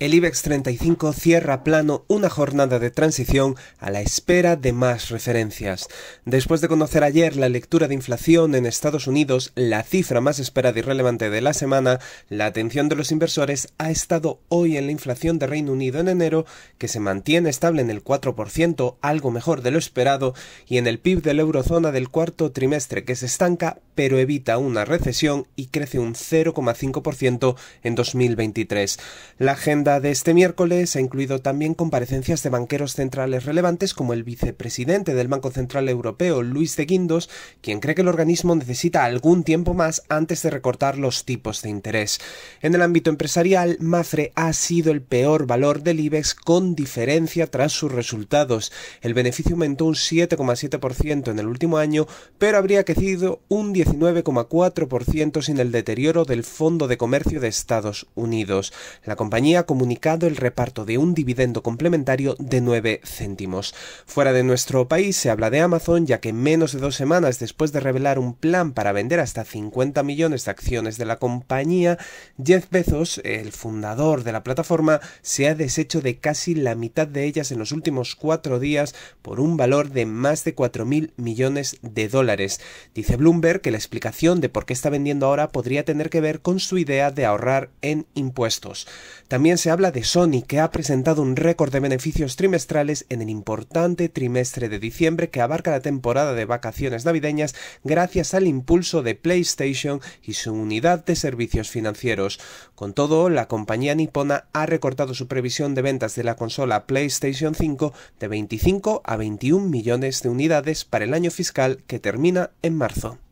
El IBEX 35 cierra plano una jornada de transición a la espera de más referencias. Después de conocer ayer la lectura de inflación en Estados Unidos, la cifra más esperada y relevante de la semana, la atención de los inversores ha estado hoy en la inflación de Reino Unido en enero, que se mantiene estable en el 4%, algo mejor de lo esperado, y en el PIB de la eurozona del cuarto trimestre, que se estanca pero evita una recesión y crece un 0,5% en 2023. La agenda de este miércoles ha incluido también comparecencias de banqueros centrales relevantes como el vicepresidente del Banco Central Europeo, Luis de Guindos, quien cree que el organismo necesita algún tiempo más antes de recortar los tipos de interés. En el ámbito empresarial, Mafre ha sido el peor valor del IBEX con diferencia tras sus resultados. El beneficio aumentó un 7,7% en el último año, pero habría crecido un 19,4% sin el deterioro del Fondo de Comercio de Estados Unidos. La compañía como comunicado el reparto de un dividendo complementario de 9 céntimos. Fuera de nuestro país se habla de Amazon, ya que menos de dos semanas después de revelar un plan para vender hasta 50 millones de acciones de la compañía, Jeff Bezos, el fundador de la plataforma, se ha deshecho de casi la mitad de ellas en los últimos cuatro días por un valor de más de mil millones de dólares. Dice Bloomberg que la explicación de por qué está vendiendo ahora podría tener que ver con su idea de ahorrar en impuestos. También se habla de Sony, que ha presentado un récord de beneficios trimestrales en el importante trimestre de diciembre que abarca la temporada de vacaciones navideñas gracias al impulso de PlayStation y su unidad de servicios financieros. Con todo, la compañía nipona ha recortado su previsión de ventas de la consola PlayStation 5 de 25 a 21 millones de unidades para el año fiscal que termina en marzo.